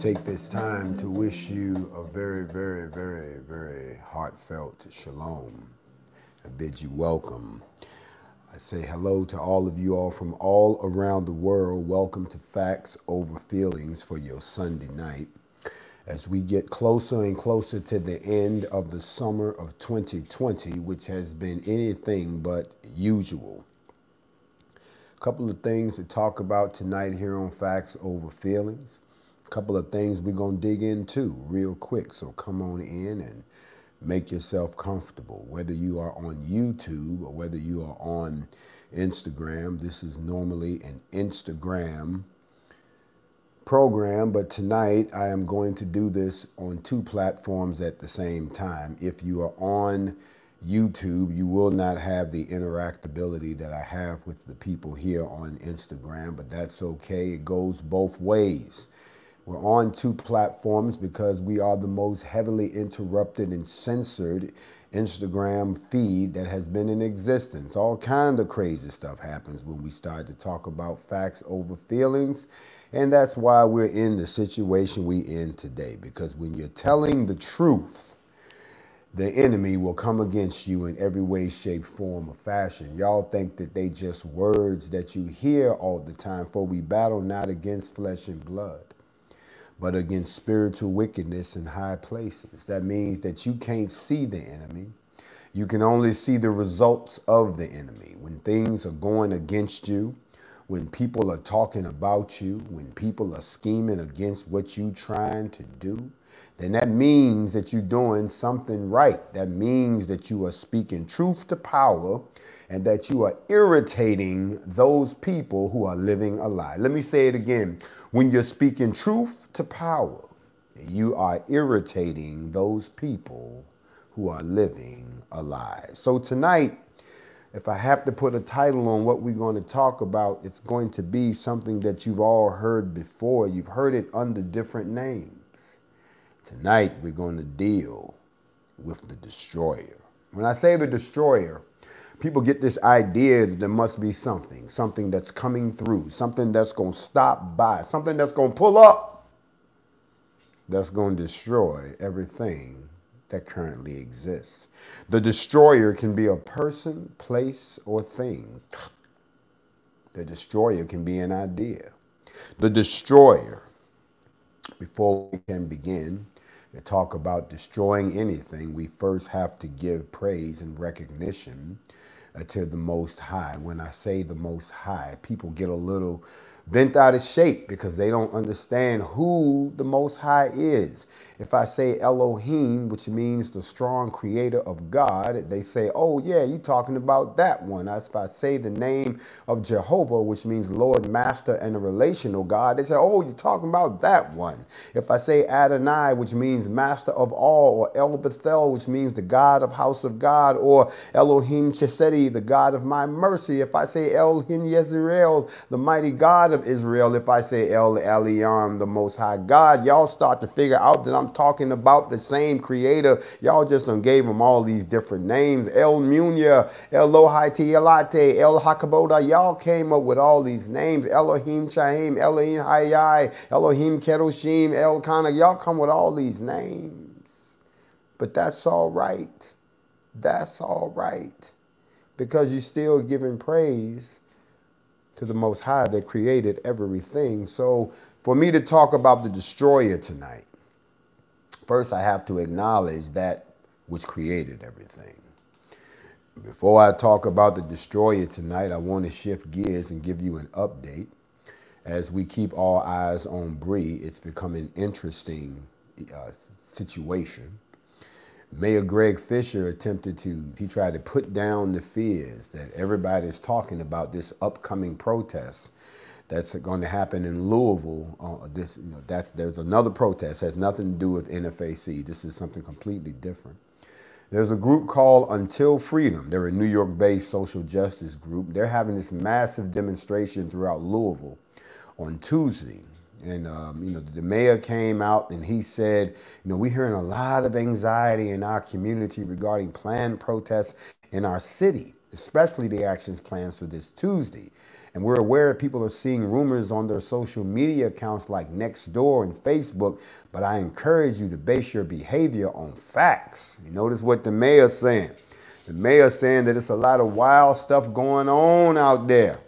take this time to wish you a very, very, very, very heartfelt shalom. I bid you welcome. I say hello to all of you all from all around the world. Welcome to Facts Over Feelings for your Sunday night. As we get closer and closer to the end of the summer of 2020, which has been anything but usual. A couple of things to talk about tonight here on Facts Over Feelings couple of things we're going to dig into real quick. So come on in and make yourself comfortable. Whether you are on YouTube or whether you are on Instagram, this is normally an Instagram program, but tonight I am going to do this on two platforms at the same time. If you are on YouTube, you will not have the interactability that I have with the people here on Instagram, but that's okay. It goes both ways. We're on two platforms because we are the most heavily interrupted and censored Instagram feed that has been in existence. All kind of crazy stuff happens when we start to talk about facts over feelings. And that's why we're in the situation we in today. Because when you're telling the truth, the enemy will come against you in every way, shape, form, or fashion. Y'all think that they just words that you hear all the time, for we battle not against flesh and blood but against spiritual wickedness in high places. That means that you can't see the enemy. You can only see the results of the enemy. When things are going against you, when people are talking about you, when people are scheming against what you're trying to do, then that means that you're doing something right. That means that you are speaking truth to power and that you are irritating those people who are living a lie. Let me say it again. When you're speaking truth to power, you are irritating those people who are living a lie. So tonight, if I have to put a title on what we're going to talk about, it's going to be something that you've all heard before. You've heard it under different names. Tonight, we're going to deal with the destroyer. When I say the destroyer, people get this idea that there must be something, something that's coming through, something that's going to stop by, something that's going to pull up, that's going to destroy everything that currently exists. The destroyer can be a person, place, or thing. The destroyer can be an idea. The destroyer, before we can begin, to talk about destroying anything, we first have to give praise and recognition uh, to the Most High. When I say the Most High, people get a little bent out of shape because they don't understand who the Most High is. If I say Elohim, which means the strong creator of God, they say, oh, yeah, you talking about that one. As if I say the name of Jehovah, which means Lord, Master, and a relational God, they say, oh, you talking about that one. If I say Adonai, which means Master of all, or El Bethel, which means the God of house of God, or Elohim Chesedi, the God of my mercy. If I say Elohim Yezreel, the mighty God of Israel, if I say El Elyon, the most high God, y'all start to figure out that I'm talking about the same creator. Y'all just done gave him all these different names. El Munya, El Lohaiti Elate, El Hakaboda. Y'all came up with all these names. Elohim Chaim, Elohim Hayai, Elohim Keroshim, El Kana. Y'all come with all these names. But that's all right. That's all right. Because you're still giving praise to the Most High that created everything. So for me to talk about the destroyer tonight, first I have to acknowledge that which created everything. Before I talk about the destroyer tonight, I want to shift gears and give you an update. As we keep all eyes on Bree, it's become an interesting uh, situation. Mayor Greg Fisher attempted to, he tried to put down the fears that everybody's talking about this upcoming protest that's going to happen in Louisville. Uh, this, you know, that's, there's another protest. It has nothing to do with NFAC. This is something completely different. There's a group called Until Freedom. They're a New York based social justice group. They're having this massive demonstration throughout Louisville on Tuesday. And, um, you know, the mayor came out and he said, you know, we're hearing a lot of anxiety in our community regarding planned protests in our city, especially the actions plans for this Tuesday. And we're aware people are seeing rumors on their social media accounts like Nextdoor and Facebook, but I encourage you to base your behavior on facts. You notice what the mayor's saying. The mayor's saying that it's a lot of wild stuff going on out there.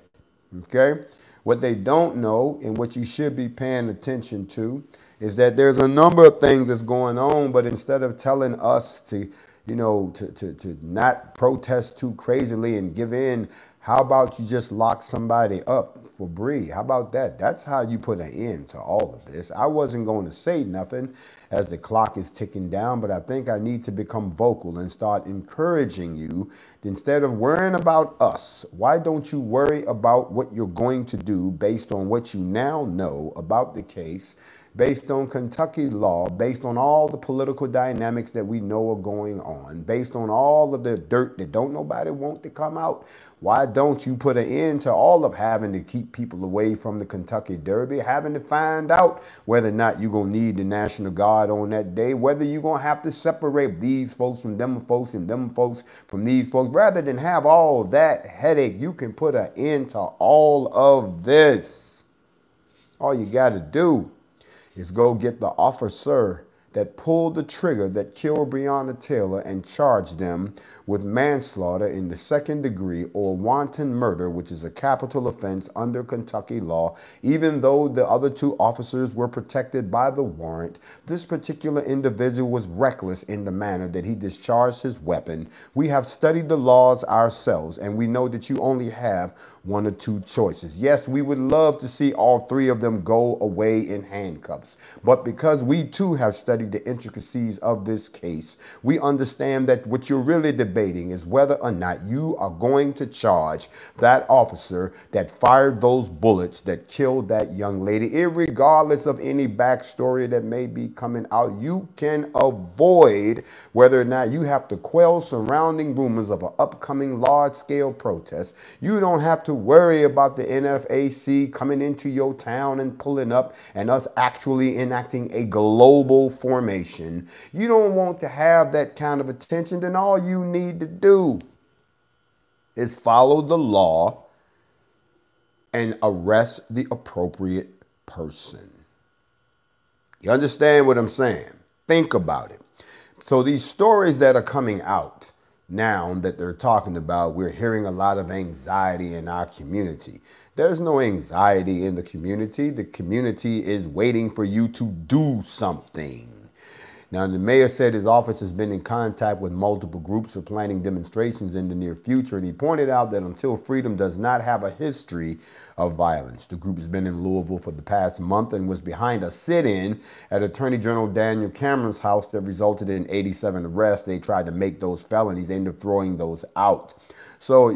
Okay? What they don't know and what you should be paying attention to is that there's a number of things that's going on, but instead of telling us to you know, to, to, to not protest too crazily and give in. How about you just lock somebody up for Bree? How about that? That's how you put an end to all of this. I wasn't going to say nothing as the clock is ticking down, but I think I need to become vocal and start encouraging you. Instead of worrying about us, why don't you worry about what you're going to do based on what you now know about the case? based on Kentucky law, based on all the political dynamics that we know are going on, based on all of the dirt that don't nobody want to come out, why don't you put an end to all of having to keep people away from the Kentucky Derby, having to find out whether or not you're going to need the National Guard on that day, whether you're going to have to separate these folks from them folks and them folks from these folks. Rather than have all that headache, you can put an end to all of this. All you got to do is go get the officer that pulled the trigger that killed Breonna Taylor and charge them with manslaughter in the second degree or wanton murder, which is a capital offense under Kentucky law. Even though the other two officers were protected by the warrant, this particular individual was reckless in the manner that he discharged his weapon. We have studied the laws ourselves, and we know that you only have one or two choices. Yes, we would love to see all three of them go away in handcuffs, but because we too have studied the intricacies of this case, we understand that what you're really debating debating is whether or not you are going to charge that officer that fired those bullets that killed that young lady, regardless of any backstory that may be coming out. You can avoid whether or not you have to quell surrounding rumors of an upcoming large scale protest. You don't have to worry about the NFAC coming into your town and pulling up and us actually enacting a global formation. You don't want to have that kind of attention, then all you need need to do is follow the law and arrest the appropriate person. You understand what I'm saying? Think about it. So these stories that are coming out now that they're talking about, we're hearing a lot of anxiety in our community. There's no anxiety in the community. The community is waiting for you to do something. Now, the mayor said his office has been in contact with multiple groups for planning demonstrations in the near future, and he pointed out that Until Freedom does not have a history of violence. The group has been in Louisville for the past month and was behind a sit in at Attorney General Daniel Cameron's house that resulted in 87 arrests. They tried to make those felonies, they ended up throwing those out. So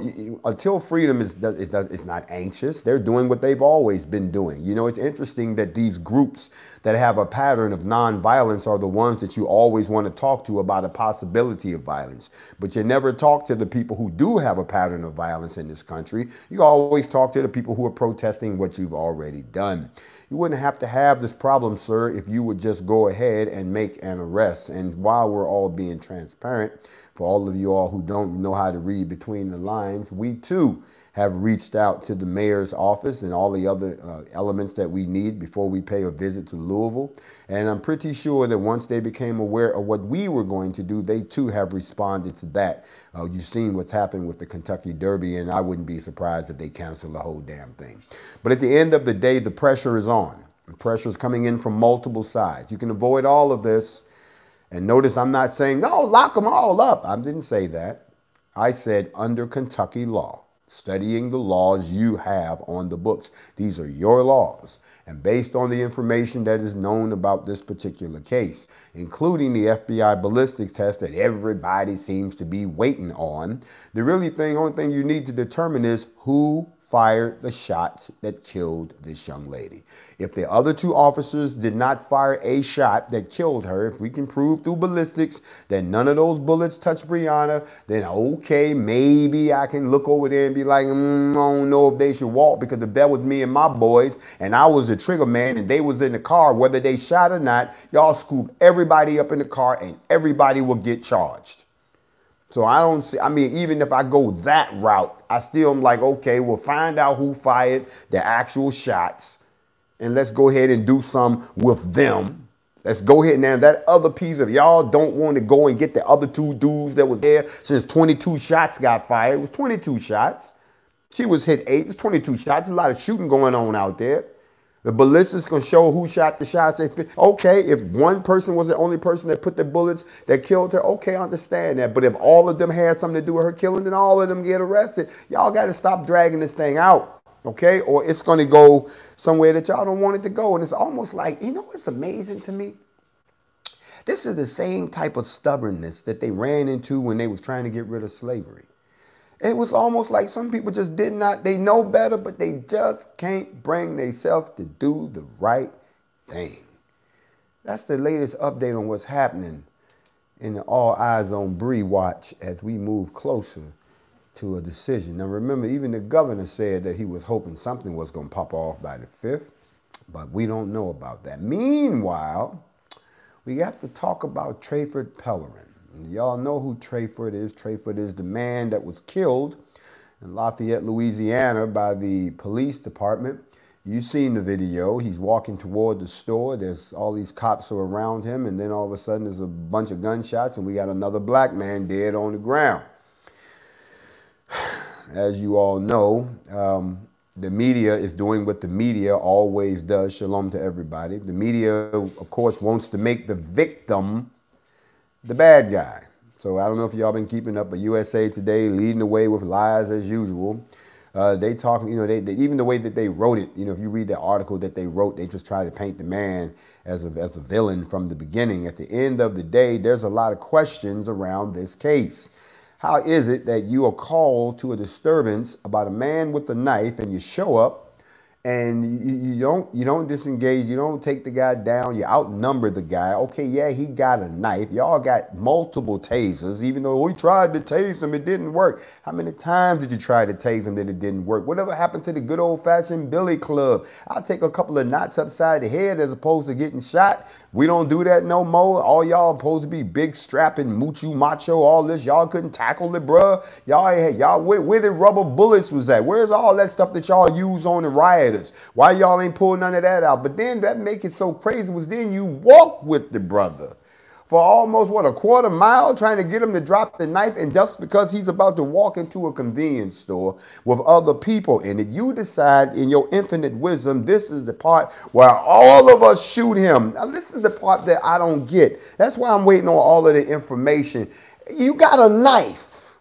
until freedom is, is, is not anxious, they're doing what they've always been doing. You know, it's interesting that these groups that have a pattern of nonviolence are the ones that you always want to talk to about a possibility of violence. But you never talk to the people who do have a pattern of violence in this country. You always talk to the people who are protesting what you've already done. You wouldn't have to have this problem, sir, if you would just go ahead and make an arrest. And while we're all being transparent, for all of you all who don't know how to read between the lines, we too have reached out to the mayor's office and all the other uh, elements that we need before we pay a visit to Louisville. And I'm pretty sure that once they became aware of what we were going to do, they too have responded to that. Uh, you've seen what's happened with the Kentucky Derby, and I wouldn't be surprised if they cancel the whole damn thing. But at the end of the day, the pressure is on. The pressure is coming in from multiple sides. You can avoid all of this and notice I'm not saying, no, lock them all up. I didn't say that. I said under Kentucky law, studying the laws you have on the books. These are your laws. And based on the information that is known about this particular case, including the FBI ballistics test that everybody seems to be waiting on, the really thing, only thing you need to determine is who fired the shots that killed this young lady. If the other two officers did not fire a shot that killed her, if we can prove through ballistics that none of those bullets touched Brianna, then okay, maybe I can look over there and be like, mm, I don't know if they should walk because if that was me and my boys and I was the trigger man and they was in the car, whether they shot or not, y'all scoop everybody up in the car and everybody will get charged. So I don't see, I mean, even if I go that route, I still am like, okay, we'll find out who fired the actual shots and let's go ahead and do some with them. Let's go ahead now. That other piece of y'all don't want to go and get the other two dudes that was there since 22 shots got fired. It was 22 shots. She was hit eight. It's 22 shots. There's a lot of shooting going on out there. The ballistics can show who shot the shots. Okay, if one person was the only person that put the bullets that killed her, okay, I understand that. But if all of them had something to do with her killing, then all of them get arrested. Y'all got to stop dragging this thing out, okay? Or it's going to go somewhere that y'all don't want it to go. And it's almost like, you know what's amazing to me? This is the same type of stubbornness that they ran into when they was trying to get rid of slavery. It was almost like some people just did not, they know better, but they just can't bring themselves to do the right thing. That's the latest update on what's happening in the All Eyes on Bree watch as we move closer to a decision. Now remember, even the governor said that he was hoping something was going to pop off by the 5th, but we don't know about that. Meanwhile, we have to talk about Trayford Pellerin y'all know who Trayford is. Trayford is the man that was killed in Lafayette, Louisiana by the police department. You've seen the video. He's walking toward the store. There's all these cops are around him, and then all of a sudden there's a bunch of gunshots, and we got another black man dead on the ground. As you all know, um, the media is doing what the media always does. Shalom to everybody. The media, of course, wants to make the victim the bad guy. So I don't know if y'all been keeping up, but USA Today leading the way with lies as usual. Uh, they talk, you know, they, they, even the way that they wrote it. You know, if you read the article that they wrote, they just try to paint the man as a as a villain from the beginning. At the end of the day, there's a lot of questions around this case. How is it that you are called to a disturbance about a man with a knife and you show up and you, you, don't you don't disengage you don't take the guy down you outnumber the guy okay yeah he got a knife y'all got multiple tasers even though we tried to tase him it didn't work how many times did you try to tase him that it didn't work whatever happened to the good old-fashioned billy club i'll take a couple of knots upside the head as opposed to getting shot we don't do that no more all y'all supposed to be big strapping muchu macho all this y'all couldn't tackle it bruh y'all y'all where, where the rubber bullets was at where's all that stuff that y'all use on the riot why y'all ain't pull none of that out? But then that make it so crazy was then you walk with the brother for almost what a quarter mile trying to get him to drop the knife and just because he's about to walk into a convenience store with other people in it you decide in your infinite wisdom this is the part where all of us shoot him now this is the part that i don't get that's why i'm waiting on all of the information you got a knife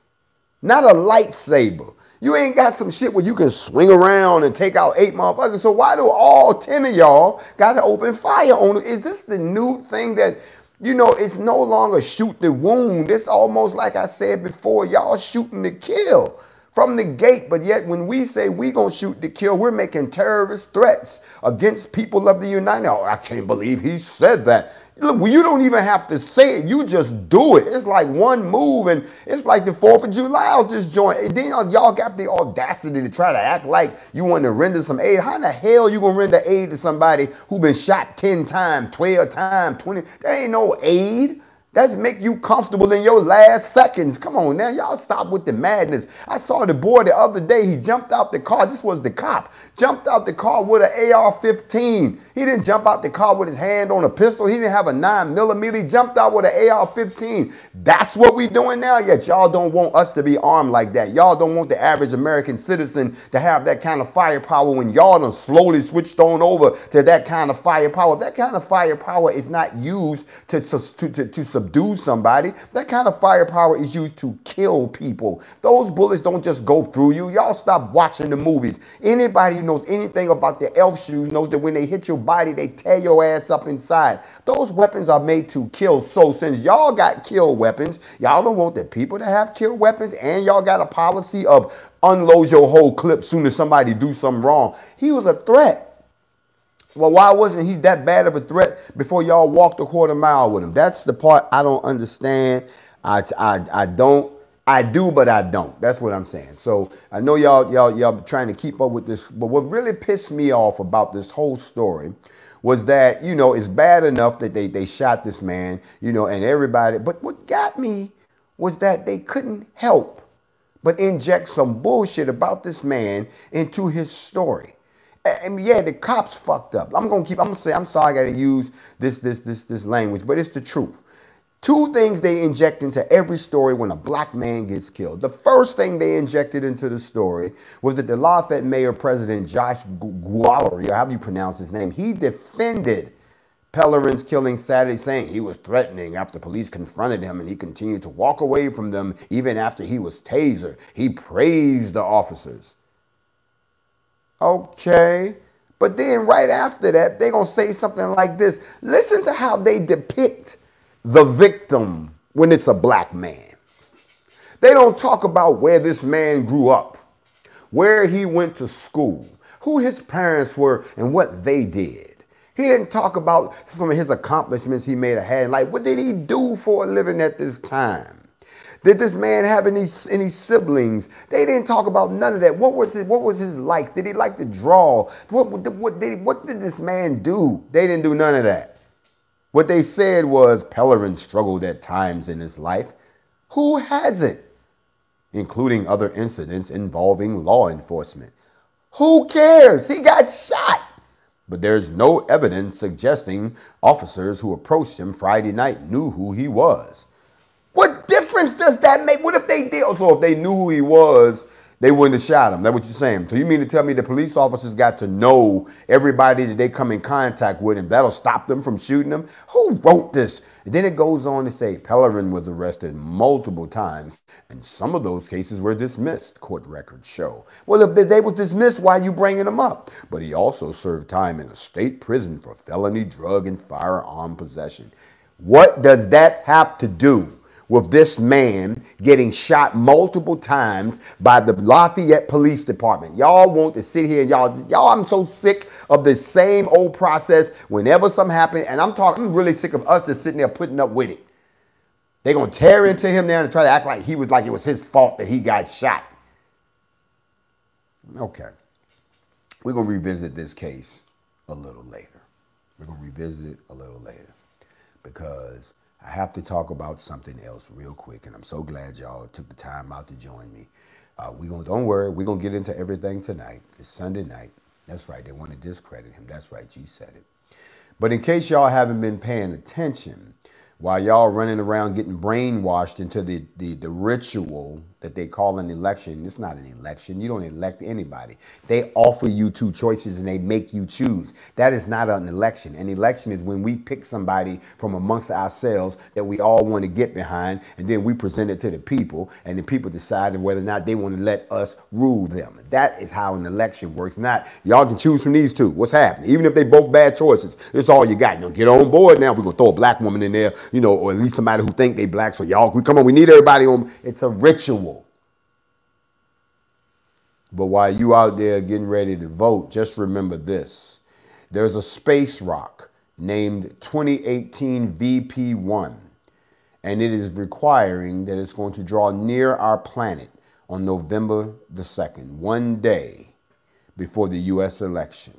not a lightsaber you ain't got some shit where you can swing around and take out eight motherfuckers. So why do all 10 of y'all got to open fire on them? Is this the new thing that, you know, it's no longer shoot the wound. It's almost like I said before, y'all shooting to kill from the gate. But yet when we say we going to shoot to kill, we're making terrorist threats against people of the United. Oh, I can't believe he said that. Look, you don't even have to say it. You just do it. It's like one move, and it's like the 4th of July out this joint. And then uh, y'all got the audacity to try to act like you want to render some aid. How in the hell you going to render aid to somebody who been shot 10 times, 12 times, 20? There ain't no aid. That's make you comfortable in your last seconds. Come on now, y'all stop with the madness. I saw the boy the other day. He jumped out the car. This was the cop. Jumped out the car with an AR-15. He didn't jump out the car with his hand on a pistol. He didn't have a nine millimeter. He jumped out with an AR-15. That's what we doing now. Yet y'all don't want us to be armed like that. Y'all don't want the average American citizen to have that kind of firepower when y'all done slowly switched on over to that kind of firepower. That kind of firepower is not used to to to, to, to subdue somebody. That kind of firepower is used to kill people. Those bullets don't just go through you. Y'all stop watching the movies. Anybody who knows anything about the elf shoes knows that when they hit your body, they tear your ass up inside. Those weapons are made to kill. So since y'all got kill weapons, y'all don't want the people to have kill weapons, and y'all got a policy of unload your whole clip soon as somebody do something wrong. He was a threat. Well, why wasn't he that bad of a threat before y'all walked a quarter mile with him? That's the part I don't understand. I, I, I don't. I do, but I don't. That's what I'm saying. So I know y'all y'all y'all trying to keep up with this, but what really pissed me off about this whole story was that you know it's bad enough that they they shot this man, you know, and everybody. But what got me was that they couldn't help but inject some bullshit about this man into his story and yeah, the cops fucked up. I'm gonna keep. I'm gonna say. I'm sorry. I gotta use this this this this language, but it's the truth. Two things they inject into every story when a black man gets killed. The first thing they injected into the story was that the Lafayette mayor, President Josh Guallery, or how do you pronounce his name, he defended Pellerin's killing Saturday, saying he was threatening after police confronted him and he continued to walk away from them even after he was tasered. He praised the officers. Okay. But then right after that, they're going to say something like this. Listen to how they depict the victim when it's a black man. They don't talk about where this man grew up, where he went to school, who his parents were, and what they did. He didn't talk about some of his accomplishments he may have had. Like, what did he do for a living at this time? Did this man have any, any siblings? They didn't talk about none of that. What was his, what was his likes? Did he like to draw? What, what, did, what did this man do? They didn't do none of that. What they said was Pellerin struggled at times in his life. Who hasn't? Including other incidents involving law enforcement. Who cares? He got shot. But there's no evidence suggesting officers who approached him Friday night knew who he was. What difference does that make? What if they did? Oh, so if they knew who he was, they wouldn't have shot him. That's what you're saying. So you mean to tell me the police officers got to know everybody that they come in contact with, and that'll stop them from shooting them? Who wrote this? And then it goes on to say Pellerin was arrested multiple times, and some of those cases were dismissed, court records show. Well, if they was dismissed, why are you bringing them up? But he also served time in a state prison for felony drug and firearm possession. What does that have to do with this man getting shot multiple times by the Lafayette Police Department. Y'all want to sit here, y'all, y'all, I'm so sick of the same old process whenever something happens. And I'm talking, I'm really sick of us just sitting there putting up with it. They're going to tear into him now and try to act like he was like it was his fault that he got shot. Okay. We're going to revisit this case a little later. We're going to revisit it a little later because I have to talk about something else real quick, and I'm so glad y'all took the time out to join me. Uh, we gonna don't worry, we're gonna get into everything tonight. It's Sunday night. That's right. They want to discredit him. That's right. You said it. But in case y'all haven't been paying attention, while y'all running around getting brainwashed into the, the, the ritual that they call an election. It's not an election. You don't elect anybody. They offer you two choices and they make you choose. That is not an election. An election is when we pick somebody from amongst ourselves that we all want to get behind and then we present it to the people and the people decide whether or not they want to let us rule them. That is how an election works. Not y'all can choose from these two. What's happening? Even if they both bad choices, it's all you got. You know, get on board now. We're gonna throw a black woman in there, you know, or at least somebody who think they black. So y'all, we come on, we need everybody on. It's a ritual. But while you out there getting ready to vote, just remember this. There's a space rock named 2018 VP1, and it is requiring that it's going to draw near our planet on November the 2nd, one day before the US election.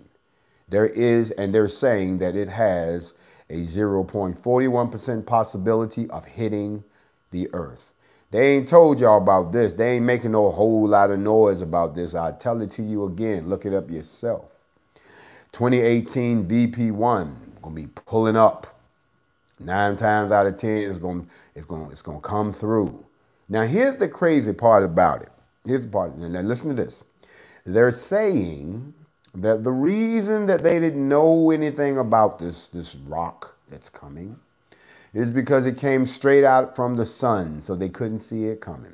There is, and they're saying that it has a 0.41% possibility of hitting the earth. They ain't told y'all about this. They ain't making no whole lot of noise about this. i tell it to you again. Look it up yourself. 2018 VP1 gonna be pulling up. Nine times out of ten, it's gonna it's gonna it's gonna come through. Now here's the crazy part about it. Here's the part. Now listen to this. They're saying that the reason that they didn't know anything about this this rock that's coming is because it came straight out from the sun, so they couldn't see it coming.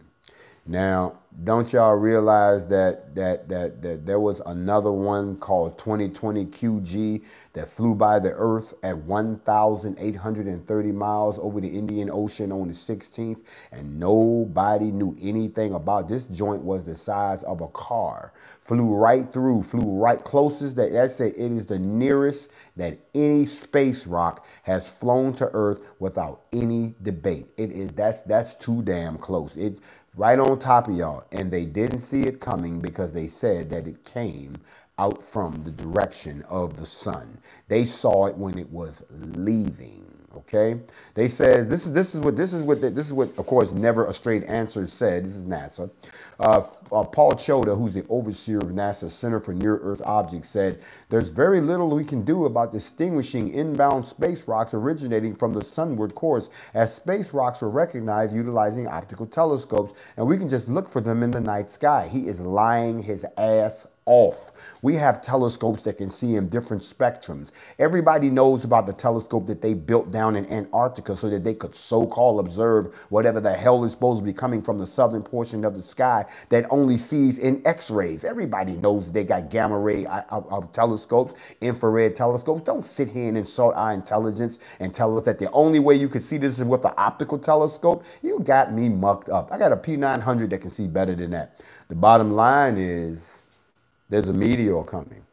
Now, don't y'all realize that that that that there was another one called 2020 QG that flew by the Earth at 1,830 miles over the Indian Ocean on the 16th, and nobody knew anything about this joint. Was the size of a car, flew right through, flew right closest. That that said, it is the nearest that any space rock has flown to Earth without any debate. It is that's that's too damn close. It right on top of y'all. And they didn't see it coming because they said that it came out from the direction of the sun. They saw it when it was leaving. Okay, they says this is this is what this is what this is what of course never a straight answer said. This is NASA. Uh, uh, Paul Choda, who's the overseer of NASA's Center for Near Earth Objects, said there's very little we can do about distinguishing inbound space rocks originating from the sunward course, as space rocks were recognized utilizing optical telescopes, and we can just look for them in the night sky. He is lying his ass off. We have telescopes that can see in different spectrums. Everybody knows about the telescope that they built down in Antarctica so that they could so-called observe whatever the hell is supposed to be coming from the southern portion of the sky that only sees in x-rays. Everybody knows they got gamma ray uh, uh, uh, telescopes, infrared telescopes. Don't sit here and insult our intelligence and tell us that the only way you could see this is with an optical telescope. You got me mucked up. I got a P900 that can see better than that. The bottom line is there's a meteor coming.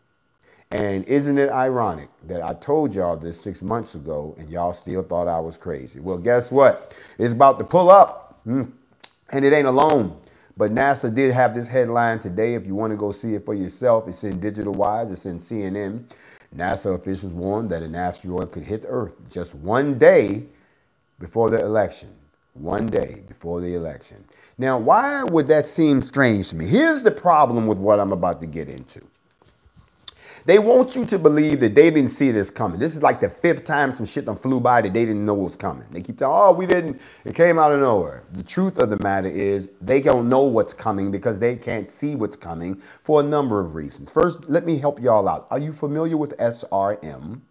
And isn't it ironic that I told y'all this six months ago and y'all still thought I was crazy? Well, guess what? It's about to pull up hmm, and it ain't alone. But NASA did have this headline today. If you want to go see it for yourself, it's in Digital Wise, it's in CNN. NASA officials warned that an asteroid could hit the Earth just one day before the election one day before the election. Now, why would that seem strange to me? Here's the problem with what I'm about to get into. They want you to believe that they didn't see this coming. This is like the fifth time some shit done flew by that they didn't know was coming. They keep telling, oh, we didn't. It came out of nowhere. The truth of the matter is they don't know what's coming because they can't see what's coming for a number of reasons. First, let me help y'all out. Are you familiar with SRM?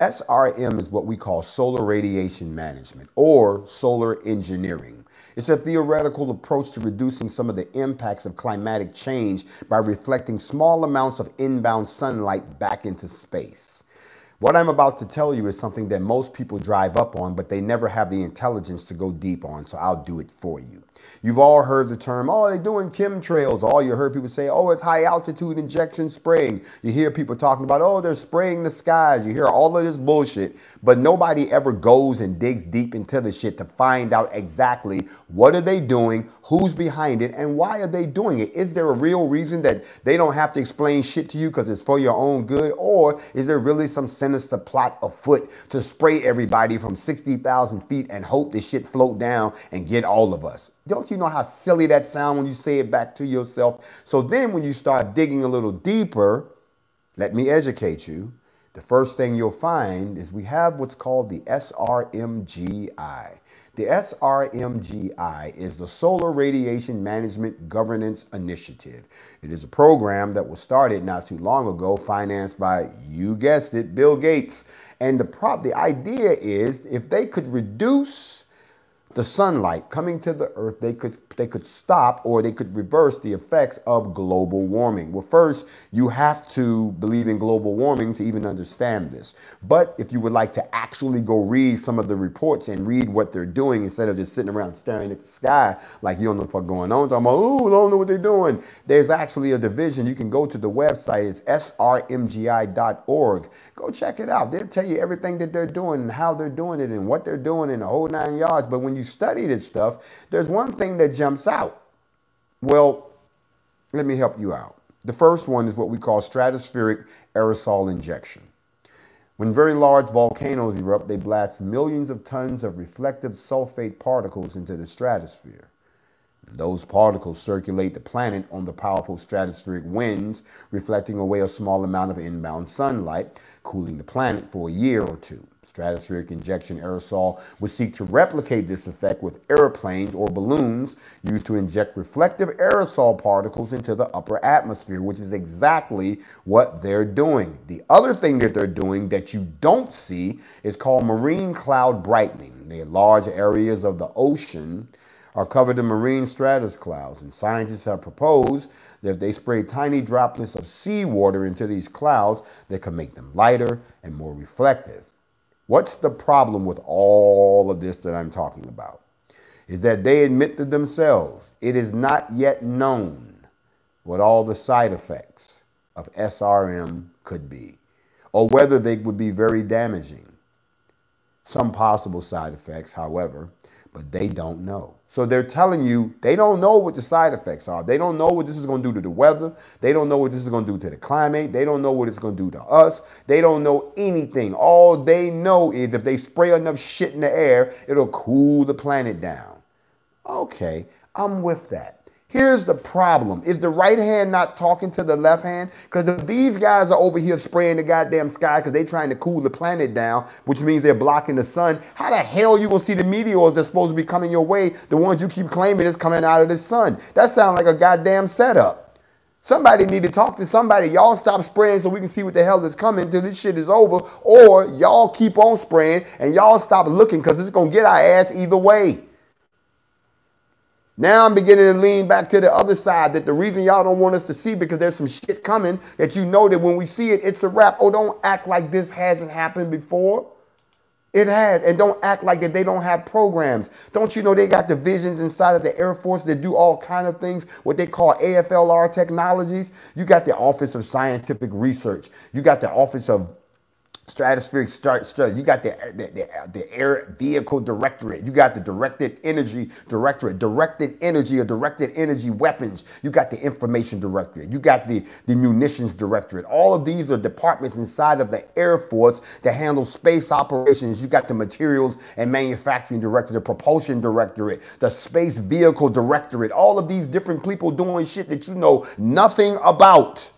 SRM is what we call solar radiation management or solar engineering. It's a theoretical approach to reducing some of the impacts of climatic change by reflecting small amounts of inbound sunlight back into space. What I'm about to tell you is something that most people drive up on, but they never have the intelligence to go deep on, so I'll do it for you. You've all heard the term, oh, they're doing chemtrails. All you heard people say, oh, it's high altitude injection spraying. You hear people talking about, oh, they're spraying the skies. You hear all of this bullshit, but nobody ever goes and digs deep into the shit to find out exactly what are they doing, who's behind it, and why are they doing it. Is there a real reason that they don't have to explain shit to you because it's for your own good, or is there really some sinister plot afoot to spray everybody from 60,000 feet and hope this shit float down and get all of us? Don't you know how silly that sounds when you say it back to yourself? So then when you start digging a little deeper, let me educate you. The first thing you'll find is we have what's called the SRMGI. The SRMGI is the Solar Radiation Management Governance Initiative. It is a program that was started not too long ago, financed by, you guessed it, Bill Gates. And the prop, the idea is if they could reduce the sunlight coming to the earth, they could they could stop or they could reverse the effects of global warming. Well, first, you have to believe in global warming to even understand this. But if you would like to actually go read some of the reports and read what they're doing instead of just sitting around staring at the sky like you don't know what's going on, talking about, don't know what they're doing. There's actually a division. You can go to the website, it's srmgi.org. Go check it out. They'll tell you everything that they're doing and how they're doing it and what they're doing and the whole nine yards. But when you study this stuff, there's one thing that John jumps out? Well, let me help you out. The first one is what we call stratospheric aerosol injection. When very large volcanoes erupt, they blast millions of tons of reflective sulfate particles into the stratosphere. Those particles circulate the planet on the powerful stratospheric winds, reflecting away a small amount of inbound sunlight, cooling the planet for a year or two. Stratospheric injection aerosol would seek to replicate this effect with airplanes or balloons used to inject reflective aerosol particles into the upper atmosphere, which is exactly what they're doing. The other thing that they're doing that you don't see is called marine cloud brightening. The large areas of the ocean are covered in marine stratus clouds, and scientists have proposed that if they spray tiny droplets of seawater into these clouds, they can make them lighter and more reflective. What's the problem with all of this that I'm talking about? Is that they admit to themselves it is not yet known what all the side effects of SRM could be, or whether they would be very damaging. Some possible side effects, however, but they don't know. So they're telling you they don't know what the side effects are. They don't know what this is going to do to the weather. They don't know what this is going to do to the climate. They don't know what it's going to do to us. They don't know anything. All they know is if they spray enough shit in the air, it'll cool the planet down. Okay, I'm with that. Here's the problem. Is the right hand not talking to the left hand? Because these guys are over here spraying the goddamn sky because they're trying to cool the planet down, which means they're blocking the sun, how the hell you gonna see the meteors that's supposed to be coming your way, the ones you keep claiming is coming out of the sun? That sounds like a goddamn setup. Somebody need to talk to somebody. Y'all stop spraying so we can see what the hell is coming until this shit is over. Or y'all keep on spraying and y'all stop looking because it's going to get our ass either way. Now I'm beginning to lean back to the other side that the reason y'all don't want us to see because there's some shit coming that you know that when we see it, it's a wrap. Oh, don't act like this hasn't happened before. It has. And don't act like that they don't have programs. Don't you know they got divisions inside of the Air Force that do all kind of things, what they call AFLR technologies? You got the Office of Scientific Research. You got the Office of stratospheric start study. You got the, the, the, air vehicle directorate. You got the directed energy directorate, directed energy or directed energy weapons. You got the information directorate. You got the, the munitions directorate. All of these are departments inside of the Air Force that handle space operations. You got the materials and manufacturing directorate, the propulsion directorate, the space vehicle directorate. All of these different people doing shit that you know nothing about.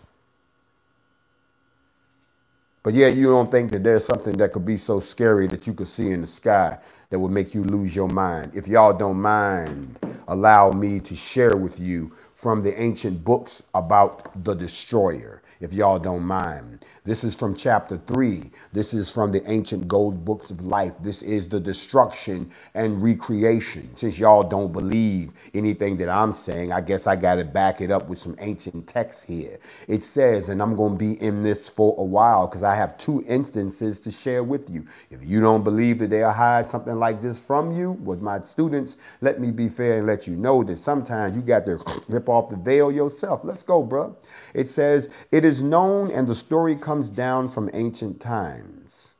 But yeah, you don't think that there's something that could be so scary that you could see in the sky that would make you lose your mind. If y'all don't mind, allow me to share with you from the ancient books about the destroyer if y'all don't mind. This is from chapter 3. This is from the ancient gold books of life. This is the destruction and recreation. Since y'all don't believe anything that I'm saying, I guess I got to back it up with some ancient texts here. It says, and I'm going to be in this for a while because I have two instances to share with you. If you don't believe that they'll hide something like this from you, with my students, let me be fair and let you know that sometimes you got to rip off the veil yourself. Let's go, bro. It says, it is is known and the story comes down from ancient times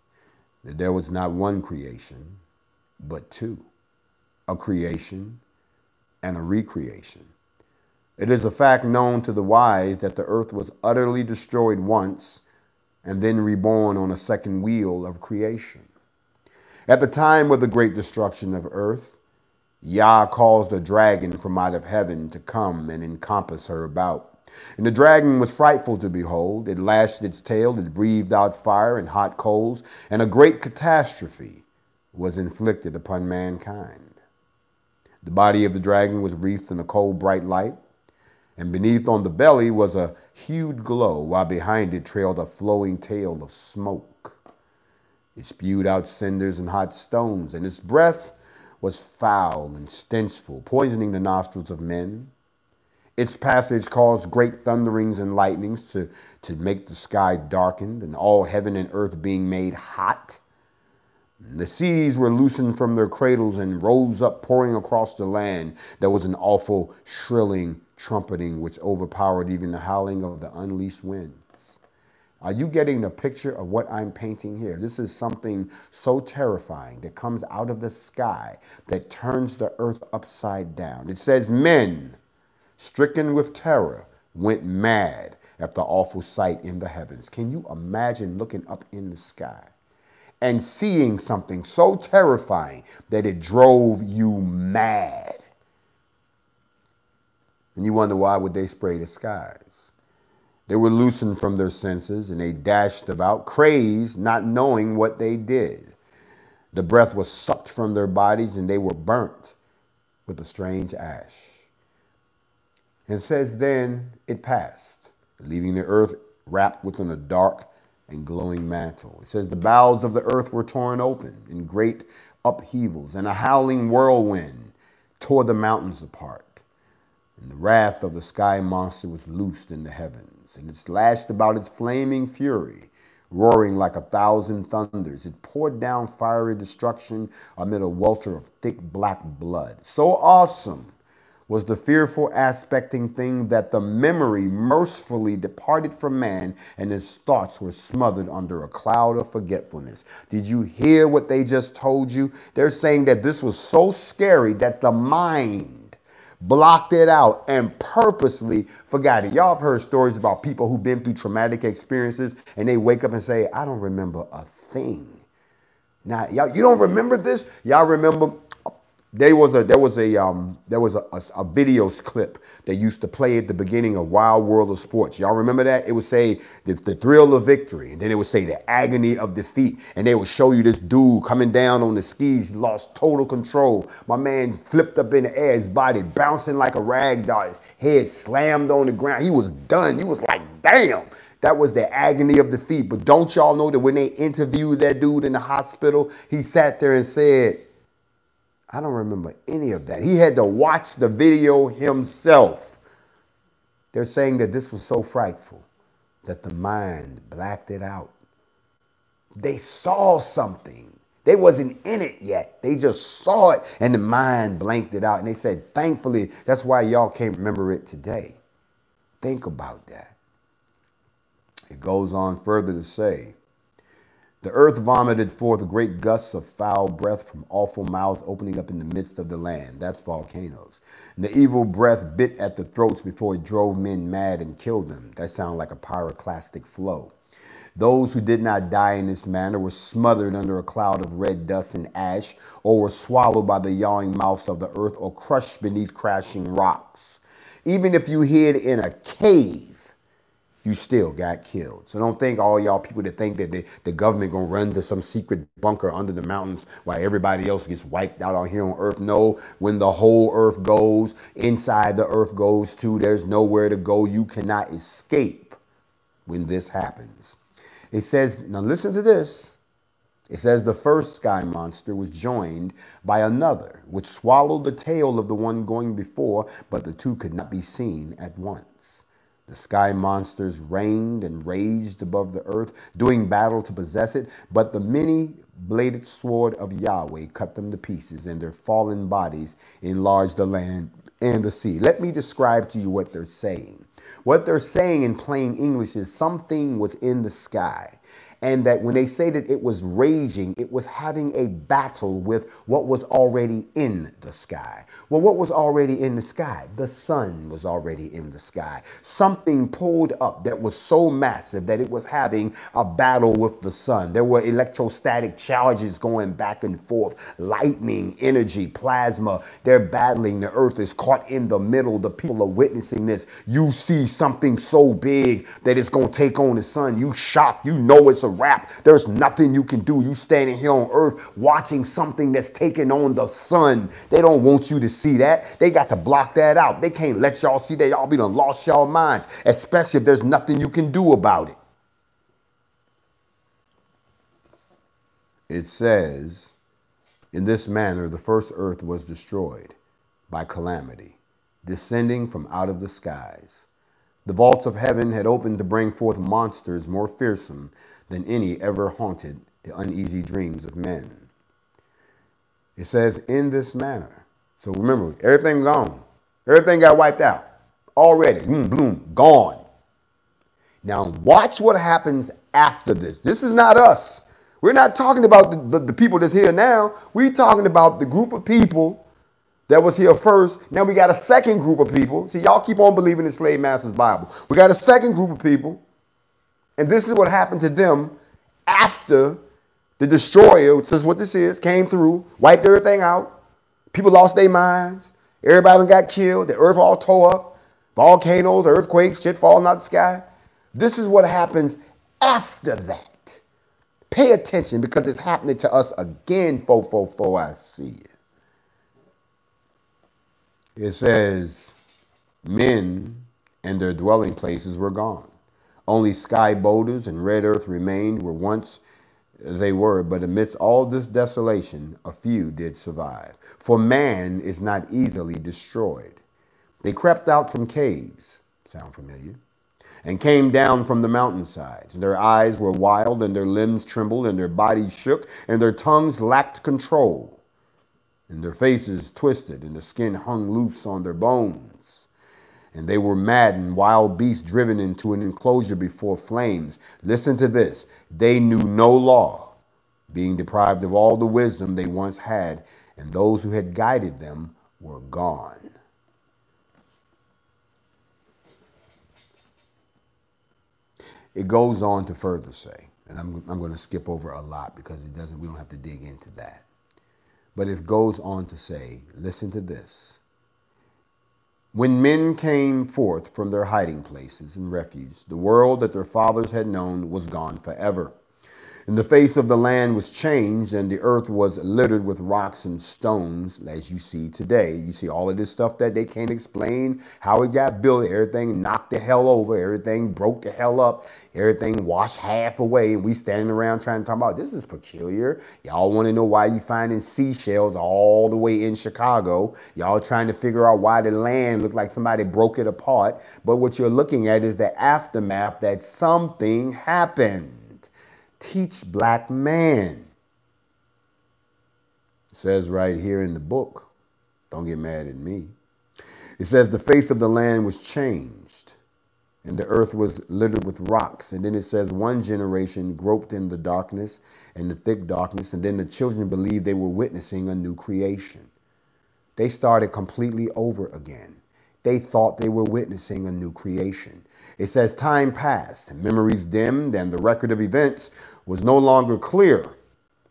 that there was not one creation, but two a creation and a recreation. It is a fact known to the wise that the earth was utterly destroyed once and then reborn on a second wheel of creation. At the time of the great destruction of earth, Yah caused a dragon from out of heaven to come and encompass her about and the dragon was frightful to behold. It lashed its tail, it breathed out fire and hot coals, and a great catastrophe was inflicted upon mankind. The body of the dragon was wreathed in a cold, bright light, and beneath on the belly was a hued glow, while behind it trailed a flowing tail of smoke. It spewed out cinders and hot stones, and its breath was foul and stenchful, poisoning the nostrils of men its passage caused great thunderings and lightnings to, to make the sky darkened, and all heaven and earth being made hot. And the seas were loosened from their cradles and rose up, pouring across the land. There was an awful shrilling trumpeting which overpowered even the howling of the unleashed winds. Are you getting the picture of what I'm painting here? This is something so terrifying that comes out of the sky that turns the earth upside down. It says, Men stricken with terror, went mad at the awful sight in the heavens. Can you imagine looking up in the sky and seeing something so terrifying that it drove you mad? And you wonder why would they spray the skies? They were loosened from their senses and they dashed about, crazed, not knowing what they did. The breath was sucked from their bodies and they were burnt with a strange ash and says, Then it passed, leaving the earth wrapped within a dark and glowing mantle. It says, The bowels of the earth were torn open in great upheavals, and a howling whirlwind tore the mountains apart. And the wrath of the sky monster was loosed in the heavens, and it slashed about its flaming fury, roaring like a thousand thunders. It poured down fiery destruction amid a welter of thick black blood, so awesome was the fearful aspecting thing that the memory mercifully departed from man and his thoughts were smothered under a cloud of forgetfulness. Did you hear what they just told you? They're saying that this was so scary that the mind blocked it out and purposely forgot it. Y'all have heard stories about people who've been through traumatic experiences and they wake up and say, I don't remember a thing. Now, y'all, you don't remember this? Y'all remember there was a there was a um, there was a, a, a videos clip that used to play at the beginning of Wild World of Sports. Y'all remember that? It would say the, the thrill of victory, and then it would say the agony of defeat, and they would show you this dude coming down on the skis, lost total control. My man flipped up in the air, his body bouncing like a rag doll, his head slammed on the ground. He was done. He was like, damn. That was the agony of defeat. But don't y'all know that when they interviewed that dude in the hospital, he sat there and said I don't remember any of that. He had to watch the video himself. They're saying that this was so frightful that the mind blacked it out. They saw something. They wasn't in it yet. They just saw it and the mind blanked it out. And they said, thankfully, that's why y'all can't remember it today. Think about that. It goes on further to say, the earth vomited forth great gusts of foul breath from awful mouths opening up in the midst of the land. That's volcanoes. And the evil breath bit at the throats before it drove men mad and killed them. That sounds like a pyroclastic flow. Those who did not die in this manner were smothered under a cloud of red dust and ash, or were swallowed by the yawning mouths of the earth, or crushed beneath crashing rocks. Even if you hid in a cave, you still got killed. So don't think all y'all people that think that the, the government gonna run to some secret bunker under the mountains while everybody else gets wiped out on here on earth. No, when the whole earth goes, inside the earth goes too, there's nowhere to go. You cannot escape when this happens. It says, now listen to this. It says the first sky monster was joined by another, which swallowed the tail of the one going before, but the two could not be seen at once. The sky monsters reigned and raged above the earth, doing battle to possess it, but the many bladed sword of Yahweh cut them to pieces, and their fallen bodies enlarged the land and the sea. Let me describe to you what they're saying. What they're saying in plain English is something was in the sky and that when they say that it was raging, it was having a battle with what was already in the sky. Well, what was already in the sky? The sun was already in the sky. Something pulled up that was so massive that it was having a battle with the sun. There were electrostatic charges going back and forth, lightning, energy, plasma. They're battling. The earth is caught in the middle. The people are witnessing this. You see something so big that it's going to take on the sun. You shocked. You know it's a wrap. There's nothing you can do. You standing here on earth watching something that's taking on the sun. They don't want you to see that. They got to block that out. They can't let y'all see that. Y'all be done lost y'all minds, especially if there's nothing you can do about it. It says, in this manner, the first earth was destroyed by calamity, descending from out of the skies. The vaults of heaven had opened to bring forth monsters more fearsome than any ever haunted the uneasy dreams of men. It says, in this manner. So remember, everything gone. Everything got wiped out already. Boom, boom, gone. Now, watch what happens after this. This is not us. We're not talking about the, the, the people that's here now. We're talking about the group of people that was here first. Now we got a second group of people. See, y'all keep on believing in slave master's Bible. We got a second group of people and this is what happened to them after the destroyer, which is what this is, came through, wiped everything out. People lost their minds. Everybody got killed. The earth all tore up. Volcanoes, earthquakes, shit falling out the sky. This is what happens after that. Pay attention because it's happening to us again, fo fo fo. I see it. It says, Men and their dwelling places were gone. Only sky boulders and red earth remained where once they were, but amidst all this desolation, a few did survive. For man is not easily destroyed. They crept out from caves, sound familiar, and came down from the mountainsides. Their eyes were wild, and their limbs trembled, and their bodies shook, and their tongues lacked control, and their faces twisted, and the skin hung loose on their bones. And they were maddened, wild beasts driven into an enclosure before flames. Listen to this they knew no law, being deprived of all the wisdom they once had, and those who had guided them were gone. It goes on to further say, and I'm, I'm going to skip over a lot because it doesn't, we don't have to dig into that. But it goes on to say, listen to this when men came forth from their hiding places and refuge, the world that their fathers had known was gone forever. And the face of the land was changed, and the earth was littered with rocks and stones, as you see today. You see all of this stuff that they can't explain how it got built. Everything knocked the hell over, everything broke the hell up, everything washed half away, and we standing around trying to talk about this is peculiar. Y'all want to know why you finding seashells all the way in Chicago? Y'all trying to figure out why the land looked like somebody broke it apart. But what you're looking at is the aftermath that something happened teach black man. It says right here in the book, don't get mad at me. It says the face of the land was changed and the earth was littered with rocks. And then it says one generation groped in the darkness and the thick darkness. And then the children believed they were witnessing a new creation. They started completely over again. They thought they were witnessing a new creation. It says time passed, memories dimmed, and the record of events was no longer clear.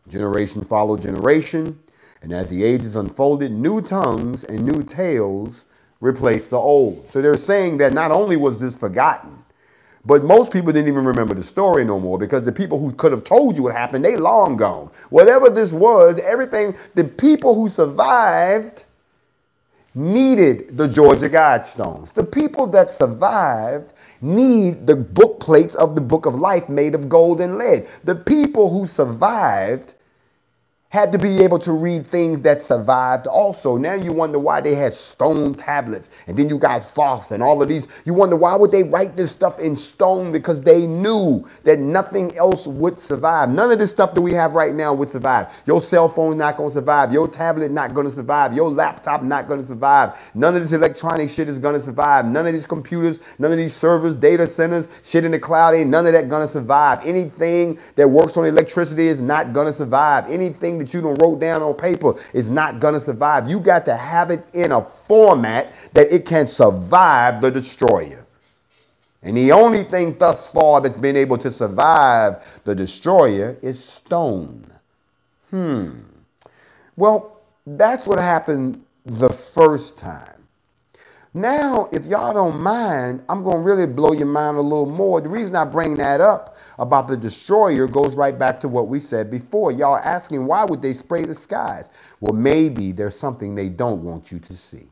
Generation followed generation, and as the ages unfolded, new tongues and new tales replaced the old. So they're saying that not only was this forgotten, but most people didn't even remember the story no more because the people who could have told you what happened, they long gone. Whatever this was, everything, the people who survived needed the Georgia Guidestones. The people that survived need the book plates of the book of life made of gold and lead. The people who survived had to be able to read things that survived also. Now you wonder why they had stone tablets and then you got Thoth and all of these. You wonder why would they write this stuff in stone because they knew that nothing else would survive. None of this stuff that we have right now would survive. Your cell phone not going to survive. Your tablet not going to survive. Your laptop not going to survive. None of this electronic shit is going to survive. None of these computers, none of these servers, data centers, shit in the cloud ain't none of that going to survive. Anything that works on electricity is not going to survive. Anything that you don't wrote down on paper is not going to survive. You got to have it in a format that it can survive the destroyer. And the only thing thus far that's been able to survive the destroyer is stone. Hmm. Well, that's what happened the first time. Now, if y'all don't mind, I'm going to really blow your mind a little more. The reason I bring that up about the destroyer goes right back to what we said before. Y'all asking, why would they spray the skies? Well, maybe there's something they don't want you to see.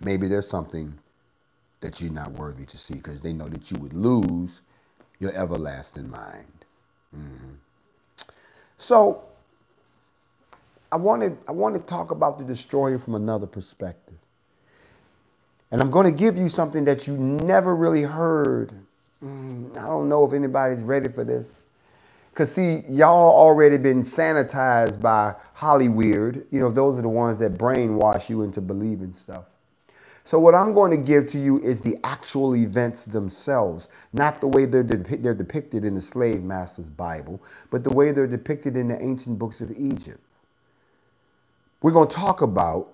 Maybe there's something that you're not worthy to see because they know that you would lose your everlasting mind. Mm-hmm. So I wanted I want to talk about the destroyer from another perspective. And I'm going to give you something that you never really heard. Mm, I don't know if anybody's ready for this. Because, see, y'all already been sanitized by Hollyweird. You know, those are the ones that brainwash you into believing stuff. So, what I'm going to give to you is the actual events themselves, not the way they're, de- they're depicted in the slave master's Bible, but the way they're depicted in the ancient books of Egypt. We're going to talk about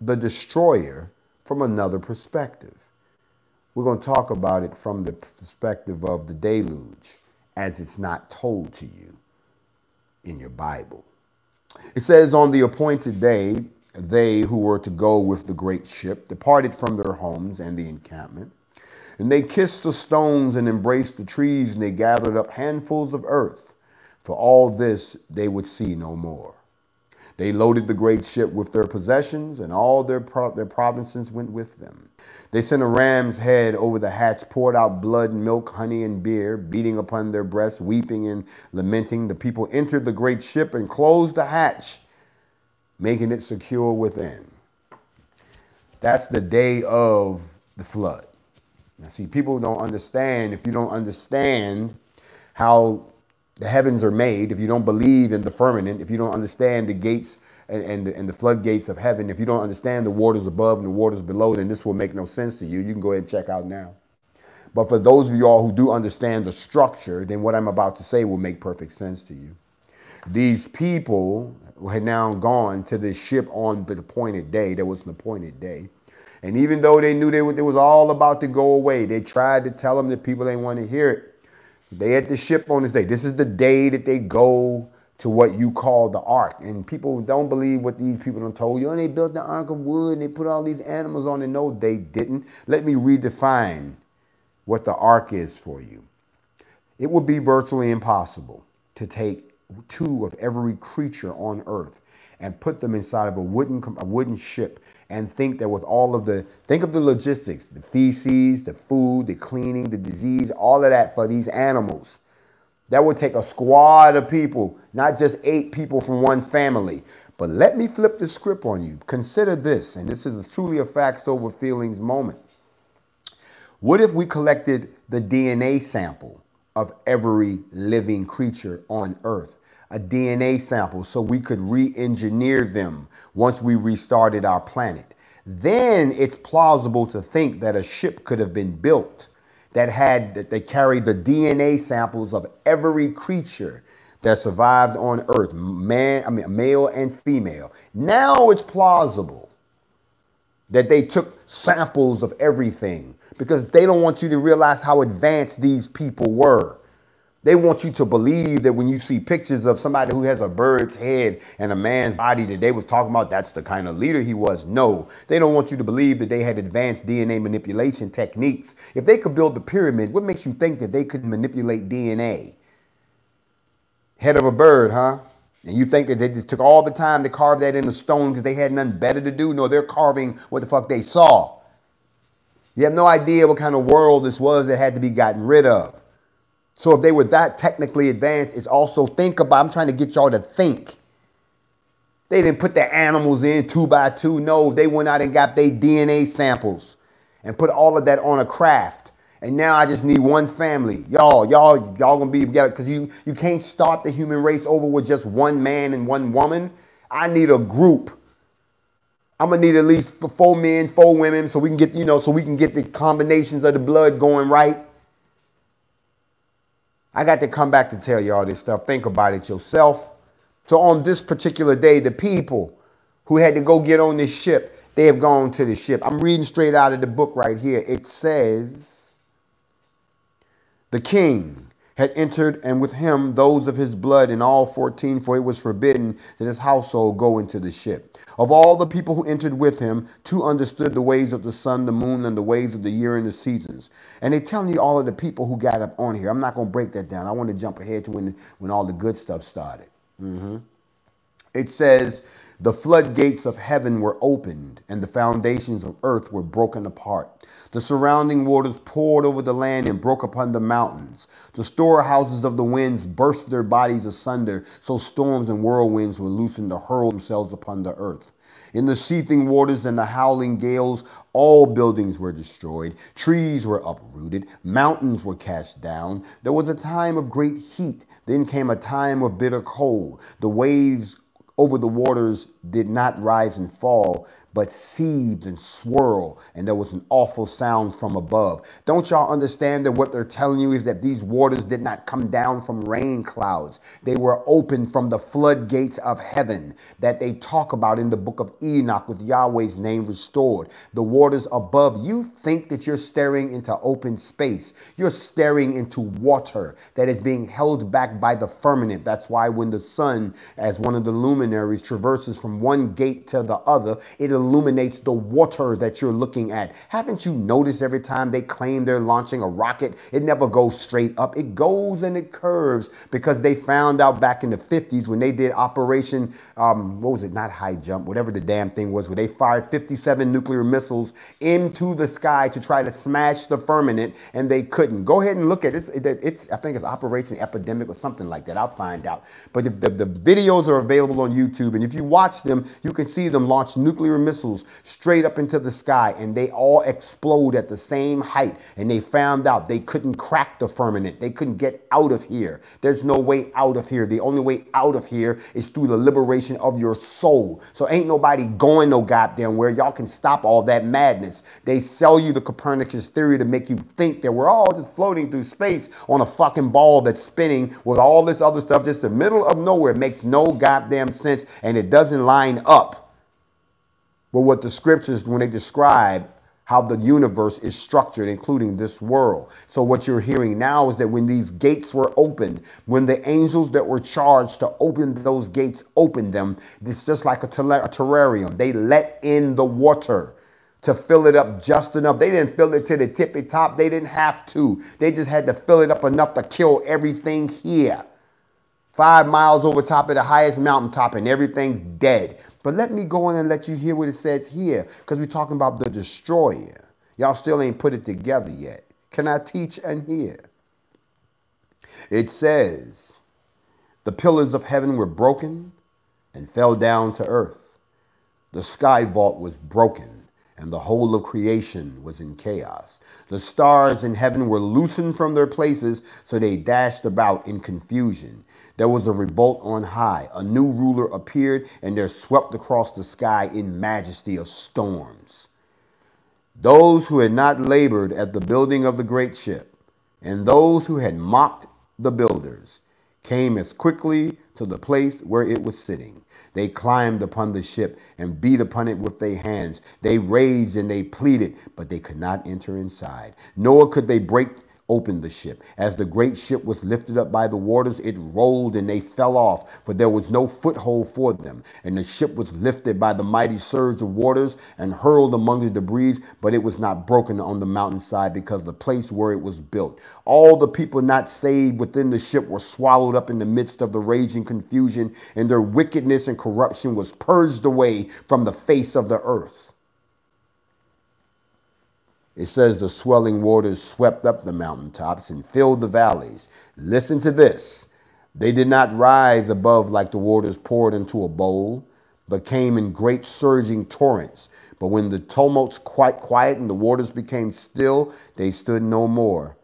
the destroyer from another perspective. We're going to talk about it from the perspective of the deluge as it's not told to you in your Bible. It says, On the appointed day, they who were to go with the great ship departed from their homes and the encampment. And they kissed the stones and embraced the trees, and they gathered up handfuls of earth. For all this they would see no more. They loaded the great ship with their possessions, and all their, pro- their provinces went with them. They sent a ram's head over the hatch, poured out blood, milk, honey, and beer, beating upon their breasts, weeping and lamenting. The people entered the great ship and closed the hatch, making it secure within. That's the day of the flood. Now, see, people don't understand. If you don't understand how the heavens are made, if you don't believe in the firmament, if you don't understand the gates and, and, and, the floodgates of heaven, if you don't understand the waters above and the waters below, then this will make no sense to you. You can go ahead and check out now. But for those of you all who do understand the structure, then what I'm about to say will make perfect sense to you. These people had now gone to this ship on the appointed day. There was an appointed day. And even though they knew they, it was all about to go away, they tried to tell them the people they want to hear it. They at the ship on this day. This is the day that they go to what you call the ark. And people don't believe what these people have told you. And they built the ark of wood and they put all these animals on it. No, they didn't. Let me redefine what the ark is for you. It would be virtually impossible to take two of every creature on earth and put them inside of a wooden, a wooden ship and think that with all of the think of the logistics, the feces, the food, the cleaning, the disease, all of that for these animals. That would take a squad of people, not just eight people from one family. But let me flip the script on you. Consider this, and this is a truly a facts over feelings moment. What if we collected the DNA sample of every living creature on earth? a DNA sample so we could re engineer them once we restarted our planet. Then it's plausible to think that a ship could have been built that had that they carried the DNA samples of every creature that survived on Earth, man, I mean male and female. Now it's plausible that they took samples of everything because they don't want you to realize how advanced these people were. They want you to believe that when you see pictures of somebody who has a bird's head and a man's body that they was talking about, that's the kind of leader he was. No, they don't want you to believe that they had advanced DNA manipulation techniques. If they could build the pyramid, what makes you think that they could manipulate DNA? Head of a bird, huh? And you think that they just took all the time to carve that in the stone because they had nothing better to do? No, they're carving what the fuck they saw. You have no idea what kind of world this was that had to be gotten rid of. So if they were that technically advanced, it's also think about, I'm trying to get y'all to think. They didn't put their animals in two by two. No, they went out and got their DNA samples and put all of that on a craft. And now I just need one family. Y'all, y'all, y'all gonna be together because you, you can't start the human race over with just one man and one woman. I need a group. I'm gonna need at least four men, four women, so we can get, you know, so we can get the combinations of the blood going right I got to come back to tell you all this stuff. Think about it yourself. So on this particular day, the people who had to go get on this ship, they have gone to the ship. I'm reading straight out of the book right here. It says, The king had entered, and with him those of his blood, and all fourteen, for it was forbidden that his household go into the ship. Of all the people who entered with him, two understood the ways of the sun, the moon, and the ways of the year and the seasons. And they tell telling you all of the people who got up on here. I'm not going to break that down. I want to jump ahead to when, when all the good stuff started. Mm-hmm. It says, The floodgates of heaven were opened, and the foundations of earth were broken apart the surrounding waters poured over the land and broke upon the mountains. The storehouses of the winds burst their bodies asunder, so storms and whirlwinds were loosened to hurl themselves upon the earth. In the seething waters and the howling gales, all buildings were destroyed, trees were uprooted, mountains were cast down. There was a time of great heat, then came a time of bitter cold. The waves over the waters did not rise and fall, but seethed and swirled, and there was an awful sound from above. Don't y'all understand that what they're telling you is that these waters did not come down from rain clouds? They were opened from the floodgates of heaven that they talk about in the book of Enoch with Yahweh's name restored. The waters above, you think that you're staring into open space. You're staring into water that is being held back by the firmament. That's why when the sun, as one of the luminaries, traverses from one gate to the other, it illuminates the water that you're looking at. Haven't you noticed every time they claim they're launching a rocket, it never goes straight up. It goes and it curves because they found out back in the 50s when they did Operation, um, what was it, not high jump, whatever the damn thing was, where they fired 57 nuclear missiles into the sky to try to smash the firmament and they couldn't. Go ahead and look at it. It's, it's I think it's Operation Epidemic or something like that. I'll find out. But the, the, the videos are available on YouTube and if you watch them, you can see them launch nuclear missiles missiles straight up into the sky and they all explode at the same height. And they found out they couldn't crack the firmament. They couldn't get out of here. There's no way out of here. The only way out of here is through the liberation of your soul. So ain't nobody going no goddamn where. Y'all can stop all that madness. They sell you the Copernicus theory to make you think that we're all just floating through space on a fucking ball that's spinning with all this other stuff just the middle of nowhere. It makes no goddamn sense and it doesn't line up. But what the scriptures, when they describe how the universe is structured, including this world. So, what you're hearing now is that when these gates were opened, when the angels that were charged to open those gates opened them, it's just like a, ter- a terrarium. They let in the water to fill it up just enough. They didn't fill it to the tippy top, they didn't have to. They just had to fill it up enough to kill everything here. Five miles over top of the highest mountaintop, and everything's dead. But let me go on and let you hear what it says here, because we're talking about the destroyer. Y'all still ain't put it together yet. Can I teach and hear? It says, The pillars of heaven were broken and fell down to earth. The sky vault was broken and the whole of creation was in chaos. The stars in heaven were loosened from their places, so they dashed about in confusion. There was a revolt on high. A new ruler appeared, and there swept across the sky in majesty of storms. Those who had not labored at the building of the great ship, and those who had mocked the builders, came as quickly to the place where it was sitting. They climbed upon the ship and beat upon it with their hands. They raged and they pleaded, but they could not enter inside, nor could they break opened the ship. As the great ship was lifted up by the waters, it rolled and they fell off, for there was no foothold for them. And the ship was lifted by the mighty surge of waters and hurled among the debris, but it was not broken on the mountainside because the place where it was built. All the people not saved within the ship were swallowed up in the midst of the raging confusion, and their wickedness and corruption was purged away from the face of the earth. It says the swelling waters swept up the mountaintops and filled the valleys. Listen to this. They did not rise above like the waters poured into a bowl, but came in great surging torrents. But when the tumults quite quiet and the waters became still, they stood no more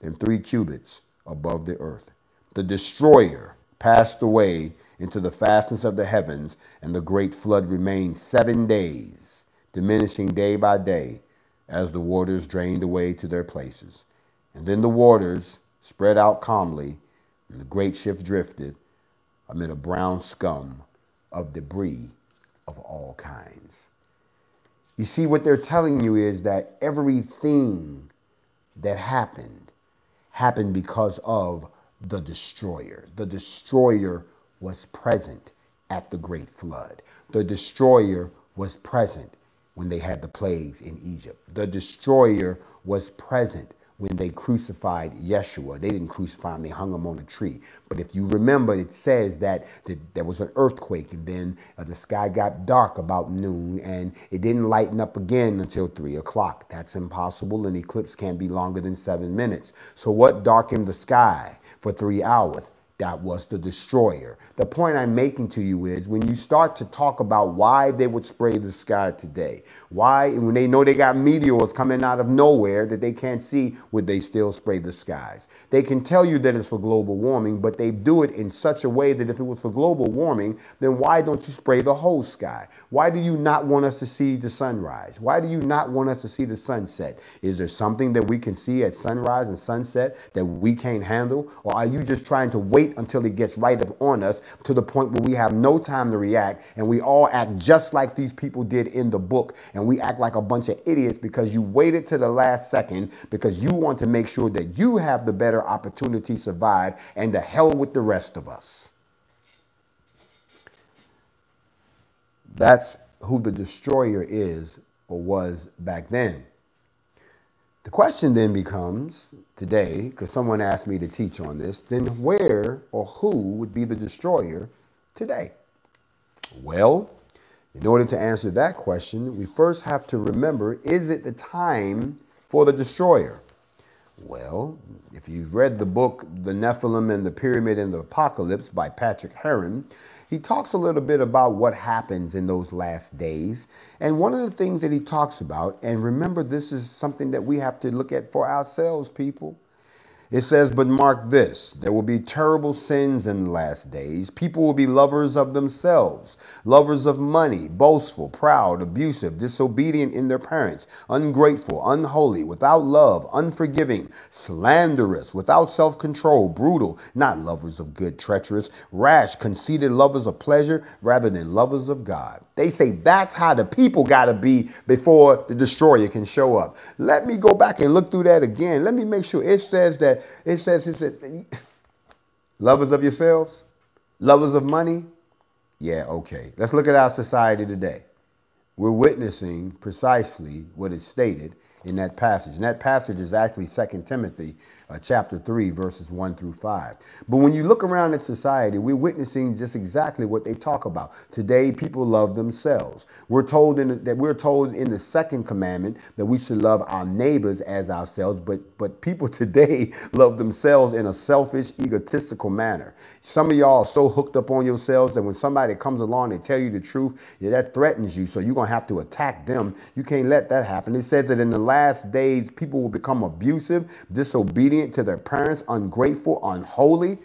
than three cubits above the earth. The destroyer passed away into the fastness of the heavens, and the great flood remained seven days, diminishing day by day as the waters drained away to their places. And then the waters spread out calmly, and the great ship drifted amid a brown scum of debris of all kinds. You see, what they're telling you is that everything that happened happened because of the destroyer. The destroyer was present at the great flood, the destroyer was present when they had the plagues in Egypt. The destroyer was present when they crucified Yeshua. They didn't crucify him, they hung him on a tree. But if you remember, it says that, there was an earthquake and then uh, the sky got dark about noon and it didn't lighten up again until three o'clock. That's impossible. An eclipse can't be longer than seven minutes. So, what darkened the sky for three hours? that was the destroyer. The point I'm making to you is when you start to talk about why they would spray the sky today, why, when they know they got meteors coming out of nowhere that they can't see, would they still spray the skies? They can tell you that it's for global warming, but they do it in such a way that if it was for global warming, then why don't you spray the whole sky? Why do you not want us to see the sunrise? Why do you not want us to see the sunset? Is there something that we can see at sunrise and sunset that we can't handle? Or are you just trying to wait wait until he gets right up on us to the point where we have no time to react and we all act just like these people did in the book and we act like a bunch of idiots because you waited to the last second because you want to make sure that you have the better opportunity to survive and the hell with the rest of us. That's who the destroyer is or was back then. The question then becomes today, because someone asked me to teach on this, then where or who would be the destroyer today? Well, in order to answer that question, we first have to remember is it the time for the destroyer? Well, if you've read the book The Nephilim and the Pyramid and the Apocalypse by Patrick Heron, he talks a little bit about what happens in those last days. And one of the things that he talks about, and remember, this is something that we have to look at for ourselves, people it says, But mark this there will be terrible sins in the last days. People will be lovers of themselves, lovers of money, boastful, proud, abusive, disobedient in their parents, ungrateful, unholy, without love, unforgiving, slanderous, without self control, brutal, not lovers of good, treacherous, rash, conceited, lovers of pleasure rather than lovers of God they say that's how the people got to be before the destroyer can show up. Let me go back and look through that again. Let me make sure it says that it says it says lovers of yourselves, lovers of money. Yeah, okay. Let's look at our society today. We're witnessing precisely what is stated in that passage. And that passage is actually 2 Timothy uh, chapter 3, verses 1 through 5. But when you look around at society, we're witnessing just exactly what they talk about. Today, people love themselves. We're told in the, that we're told in the second commandment that we should love our neighbors as ourselves, but, but people today love themselves in a selfish, egotistical manner. Some of y'all are so hooked up on yourselves that when somebody comes along and tell you the truth, yeah, that threatens you, so you're going to have to attack them. You can't let that happen. It says that in the last days, people will become abusive, disobedient, disobedient to their parents, ungrateful, unholy.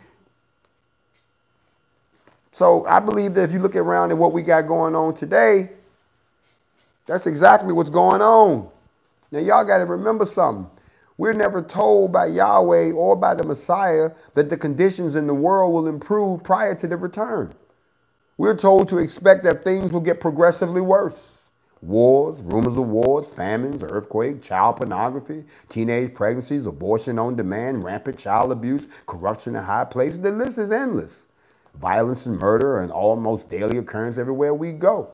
So I believe that if you look around at what we got going on today, that's exactly what's going on. Now, y'all got to remember something. We're never told by Yahweh or by the Messiah that the conditions in the world will improve prior to the return. We're told to expect that things will get progressively worse wars, rumors of wars, famines, earthquake, child pornography, teenage pregnancies, abortion on demand, rampant child abuse, corruption in high places. The list is endless. Violence and murder are an almost daily occurrence everywhere we go.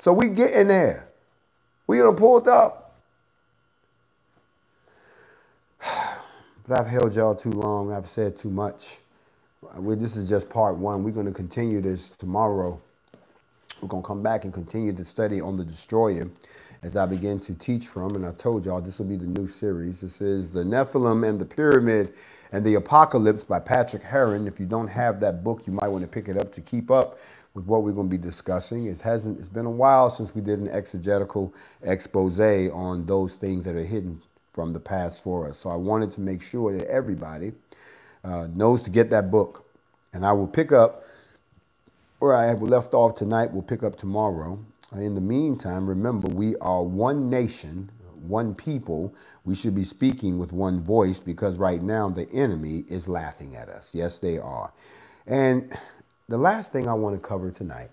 So we get in there. We done pulled up. But I've held y'all too long. I've said too much. this is just part one. We're going to continue this tomorrow. We're going to come back and continue to study on the destroyer as I begin to teach from. And I told y'all this will be the new series. This is The Nephilim and the Pyramid and the Apocalypse by Patrick Herron. If you don't have that book, you might want to pick it up to keep up with what we're going to be discussing. It hasn't it's been a while since we did an exegetical expose on those things that are hidden from the past for us. So I wanted to make sure that everybody uh, knows to get that book. And I will pick up where I have left off tonight, we'll pick up tomorrow. Uh, in the meantime, remember, we are one nation, one people. We should be speaking with one voice because right now the enemy is laughing at us. Yes, they are. And the last thing I want to cover tonight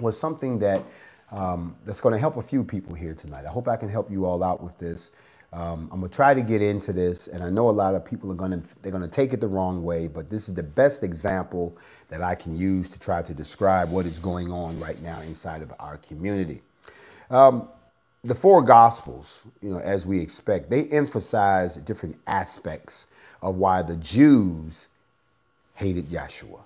was something that um, that's going to help a few people here tonight. I hope I can help you all out with this. Um, I'm gonna try to get into this, and I know a lot of people are gonna they're gonna take it the wrong way, but this is the best example that I can use to try to describe what is going on right now inside of our community. Um, the four gospels, you know, as we expect, they emphasize different aspects of why the Jews hated Joshua.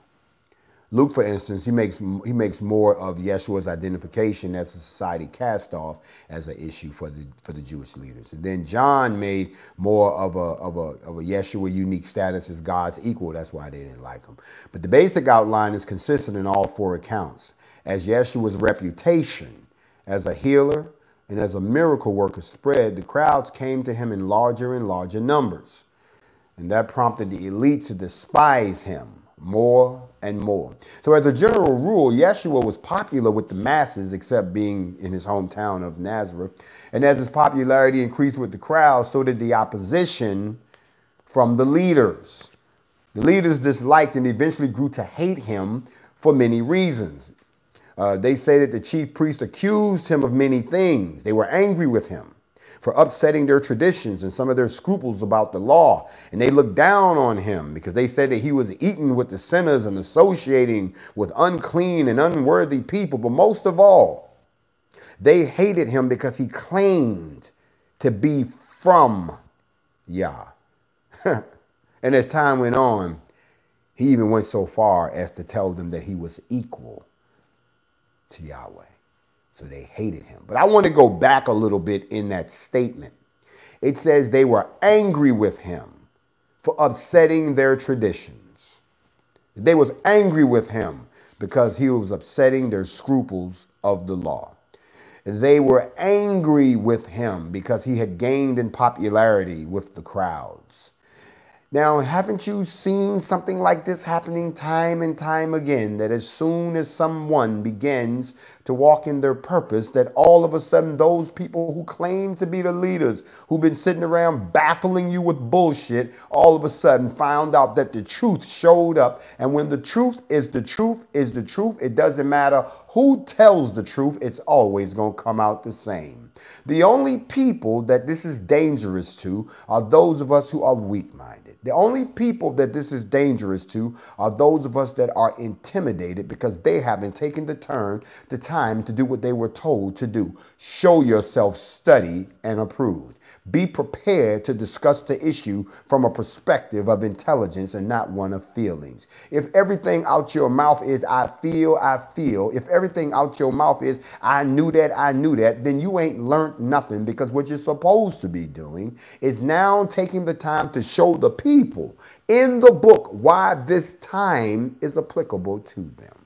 Luke, for instance, he makes he makes more of Yeshua's identification as a society cast off as an issue for the for the Jewish leaders. And then John made more of a of a of a Yeshua unique status as God's equal. That's why they didn't like him. But the basic outline is consistent in all four accounts, as Yeshua's reputation as a healer and as a miracle worker spread, the crowds came to him in larger and larger numbers. And that prompted the elite to despise him more and more. So, as a general rule, Yeshua was popular with the masses, except being in his hometown of Nazareth. And as his popularity increased with the crowd, so did the opposition from the leaders. The leaders disliked and eventually grew to hate him for many reasons. Uh, they say that the chief priest accused him of many things, they were angry with him for upsetting their traditions and some of their scruples about the law. And they looked down on him because they said that he was eating with the sinners and associating with unclean and unworthy people. But most of all, they hated him because he claimed to be from Yah. and as time went on, he even went so far as to tell them that he was equal to Yahweh. So they hated him. But I want to go back a little bit in that statement. It says they were angry with him for upsetting their traditions. They was angry with him because he was upsetting their scruples of the law. They were angry with him because he had gained in popularity with the crowds. Now, haven't you seen something like this happening time and time again? That as soon as someone begins to walk in their purpose that all of a sudden those people who claim to be the leaders, who've been sitting around baffling you with bullshit, all of a sudden found out that the truth showed up. And when the truth is the truth is the truth, it doesn't matter who tells the truth, it's always going to come out the same. The only people that this is dangerous to are those of us who are weak minded. The only people that this is dangerous to are those of us that are intimidated because they haven't taken the turn to time time to do what they were told to do. Show yourself study, and approved. Be prepared to discuss the issue from a perspective of intelligence and not one of feelings. If everything out your mouth is, I feel, I feel, if everything out your mouth is, I knew that, I knew that, then you ain't learned nothing because what you're supposed to be doing is now taking the time to show the people in the book why this time is applicable to them.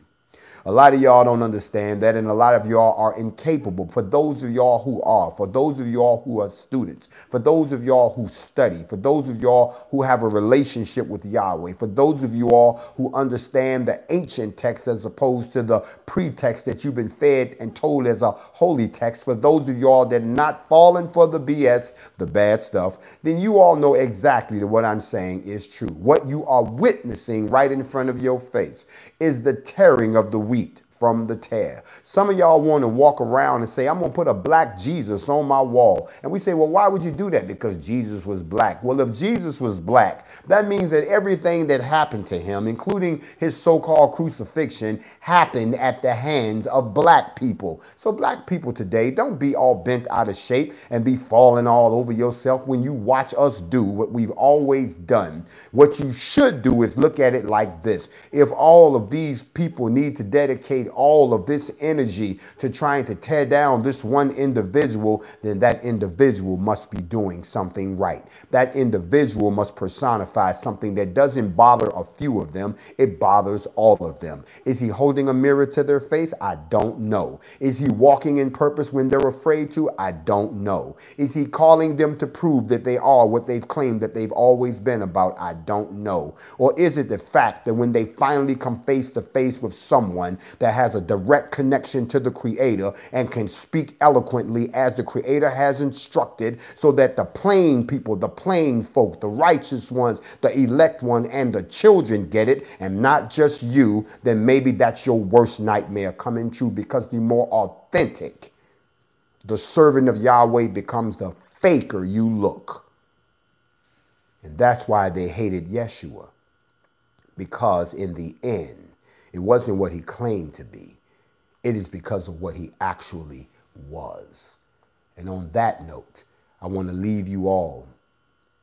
A lot of y'all don't understand that, and a lot of y'all are incapable. For those of y'all who are, for those of y'all who are students, for those of y'all who study, for those of y'all who have a relationship with Yahweh, for those of you all who understand the ancient text as opposed to the pretext that you've been fed and told as a holy text, for those of y'all that are not falling for the BS, the bad stuff, then you all know exactly that what I'm saying is true. What you are witnessing right in front of your face is the tearing of the wheat from the tear. Some of y'all want to walk around and say, I'm going to put a black Jesus on my wall. And we say, well, why would you do that? Because Jesus was black. Well, if Jesus was black, that means that everything that happened to him, including his so called crucifixion, happened at the hands of black people. So, black people today, don't be all bent out of shape and be falling all over yourself when you watch us do what we've always done. What you should do is look at it like this if all of these people need to dedicate all of this energy to trying to tear down this one individual, then that individual must be doing something right. That individual must personify something that doesn't bother a few of them, it bothers all of them. Is he holding a mirror to their face? I don't know. Is he walking in purpose when they're afraid to? I don't know. Is he calling them to prove that they are what they've claimed that they've always been about? I don't know. Or is it the fact that when they finally come face to face with someone that has has a direct connection to the Creator and can speak eloquently as the Creator has instructed, so that the plain people, the plain folk, the righteous ones, the elect one, and the children get it, and not just you, then maybe that's your worst nightmare coming true because the more authentic the servant of Yahweh becomes, the faker you look. And that's why they hated Yeshua, because in the end, it wasn't what he claimed to be, it is because of what he actually was. And on that note, I want to leave you all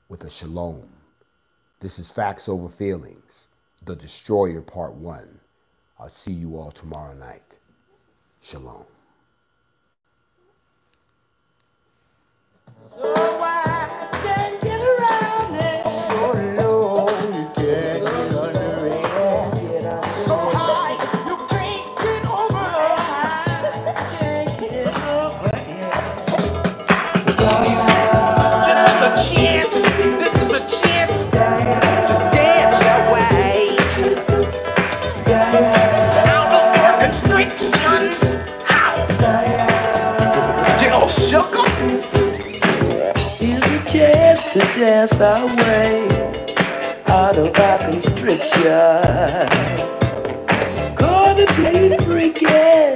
with a shalom. This is Facts Over Feelings, The Destroyer Part 1. I'll see you all tomorrow night. Shalom. So dance our way out of our constriction.